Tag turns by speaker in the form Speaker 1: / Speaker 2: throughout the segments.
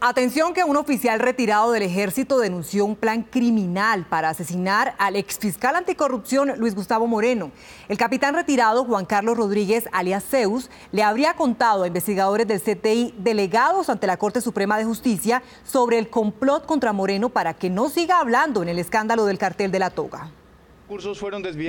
Speaker 1: Atención que un oficial retirado del ejército denunció un plan criminal para asesinar al exfiscal anticorrupción Luis Gustavo Moreno. El capitán retirado Juan Carlos Rodríguez, alias Zeus, le habría contado a investigadores del CTI delegados ante la Corte Suprema de Justicia sobre el complot contra Moreno para que no siga hablando en el escándalo del cartel de la toga.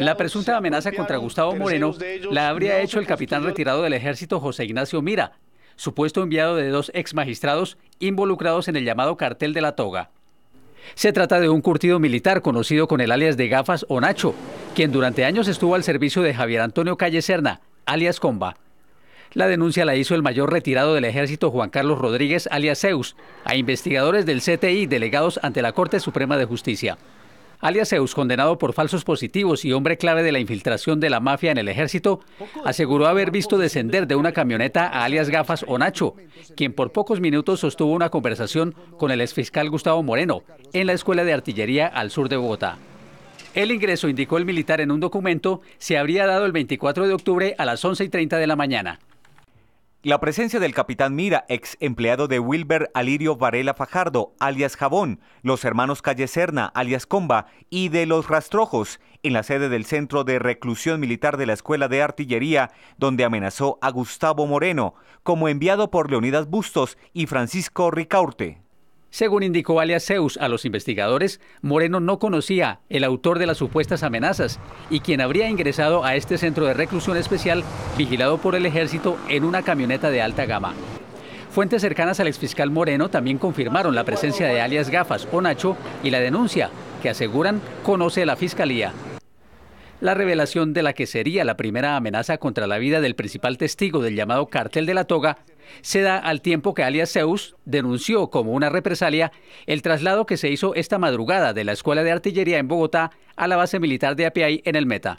Speaker 2: La presunta amenaza contra Gustavo Moreno la habría hecho el capitán retirado del ejército José Ignacio Mira, supuesto enviado de dos ex magistrados involucrados en el llamado cartel de la toga. Se trata de un curtido militar conocido con el alias de Gafas o Nacho, quien durante años estuvo al servicio de Javier Antonio Calle Serna, alias Comba. La denuncia la hizo el mayor retirado del ejército Juan Carlos Rodríguez, alias Zeus, a investigadores del CTI delegados ante la Corte Suprema de Justicia alias Zeus, condenado por falsos positivos y hombre clave de la infiltración de la mafia en el ejército, aseguró haber visto descender de una camioneta a alias Gafas o Nacho, quien por pocos minutos sostuvo una conversación con el exfiscal Gustavo Moreno en la Escuela de Artillería al sur de Bogotá. El ingreso, indicó el militar en un documento, se habría dado el 24 de octubre a las 11 y 30 de la mañana.
Speaker 3: La presencia del capitán Mira, ex empleado de Wilber Alirio Varela Fajardo, alias Jabón, los hermanos Calle Serna, alias Comba, y de los Rastrojos, en la sede del Centro de Reclusión Militar de la Escuela de Artillería, donde amenazó a Gustavo Moreno, como enviado por Leonidas Bustos y Francisco Ricaurte. Según indicó alias Zeus a los investigadores, Moreno no conocía el
Speaker 2: autor de las supuestas amenazas y quien habría ingresado a este centro de reclusión especial vigilado por el ejército en una camioneta de alta gama. Fuentes cercanas al exfiscal Moreno también confirmaron la presencia de alias Gafas o Nacho y la denuncia, que aseguran conoce la fiscalía la revelación de la que sería la primera amenaza contra la vida del principal testigo del llamado Cártel de la toga se da al tiempo que alias Zeus denunció como una represalia el traslado que se hizo esta madrugada de la Escuela de Artillería en Bogotá a la base militar de API en el Meta.